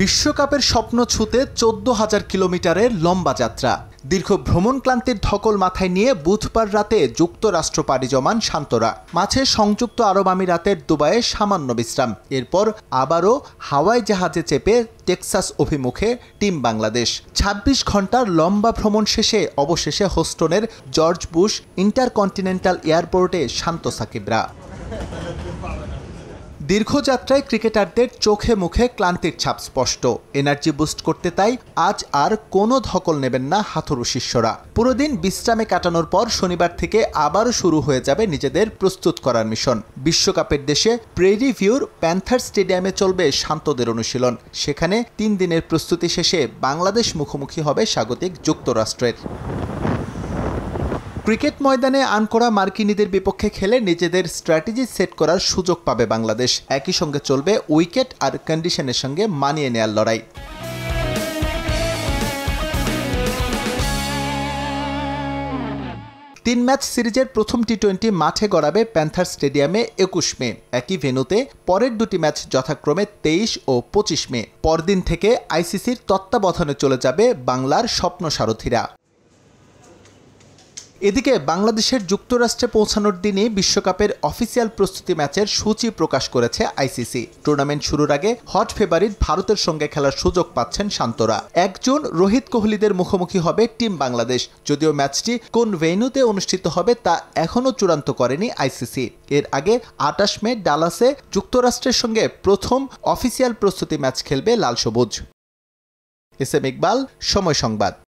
বিশ্বকাপের স্বপ্ন ছুতে চোদ্দ হাজার কিলোমিটারের লম্বা যাত্রা দীর্ঘ ভ্রমণ ক্লান্তির ধকল মাথায় নিয়ে বুধবার রাতে যুক্তরাষ্ট্র পাড়ি জমান শান্তরা মাঝে সংযুক্ত আরব আমিরাতের দুবাইয়ে সামান্য বিশ্রাম এরপর আবারও হাওয়াই জাহাজে চেপে টেক্সাস অভিমুখে টিম বাংলাদেশ ২৬ ঘন্টার লম্বা ভ্রমণ শেষে অবশেষে হোস্টনের জর্জ বুশ ইন্টারকন্টিনেন্টাল এয়ারপোর্টে শান্ত সাকিবরা দীর্ঘযাত্রায় ক্রিকেটারদের চোখে মুখে ক্লান্তির ছাপ স্পষ্ট এনার্জি বুস্ট করতে তাই আজ আর কোনো ধকল নেবেন না হাথরু শিষ্যরা পুরো দিন বিশ্রামে কাটানোর পর শনিবার থেকে আবারও শুরু হয়ে যাবে নিজেদের প্রস্তুত করার মিশন বিশ্বকাপের দেশে প্রেরি ভিউর প্যান্থার স্টেডিয়ামে চলবে শান্তদের অনুশীলন সেখানে তিন দিনের প্রস্তুতি শেষে বাংলাদেশ মুখোমুখি হবে স্বাগতিক যুক্তরাষ্ট্রের ক্রিকেট ময়দানে আনকোরা মার্কিনীদের বিপক্ষে খেলে নিজেদের স্ট্র্যাটেজি সেট করার সুযোগ পাবে বাংলাদেশ একই সঙ্গে চলবে উইকেট আর কন্ডিশনের সঙ্গে মানিয়ে নেয়ার লড়াই তিন ম্যাচ সিরিজের প্রথম টি টোয়েন্টি মাঠে গড়াবে প্যান্থার স্টেডিয়ামে একুশ মে একই ভেনুতে পরের দুটি ম্যাচ যথাক্রমে তেইশ ও পঁচিশ মে পরদিন থেকে আইসিসির তত্ত্বাবধানে চলে যাবে বাংলার স্বপ্নসারথীরা এদিকে বাংলাদেশের যুক্তরাষ্ট্রে পৌঁছানোর দিনে বিশ্বকাপের অফিসিয়াল প্রস্তুতি ম্যাচের সূচি প্রকাশ করেছে আইসিসি টুর্নামেন্ট শুরুর আগে হট ফেভারিট ভারতের সঙ্গে খেলার সুযোগ পাচ্ছেন শান্তরা একজন রোহিত কোহলিদের মুখোমুখি হবে টিম বাংলাদেশ যদিও ম্যাচটি কোন ভেন্যুতে অনুষ্ঠিত হবে তা এখনও চূড়ান্ত করেনি আইসিসি এর আগে আটাশ মে ডালাসে যুক্তরাষ্ট্রের সঙ্গে প্রথম অফিসিয়াল প্রস্তুতি ম্যাচ খেলবে লাল সবুজ এস এম ইকবাল সময় সংবাদ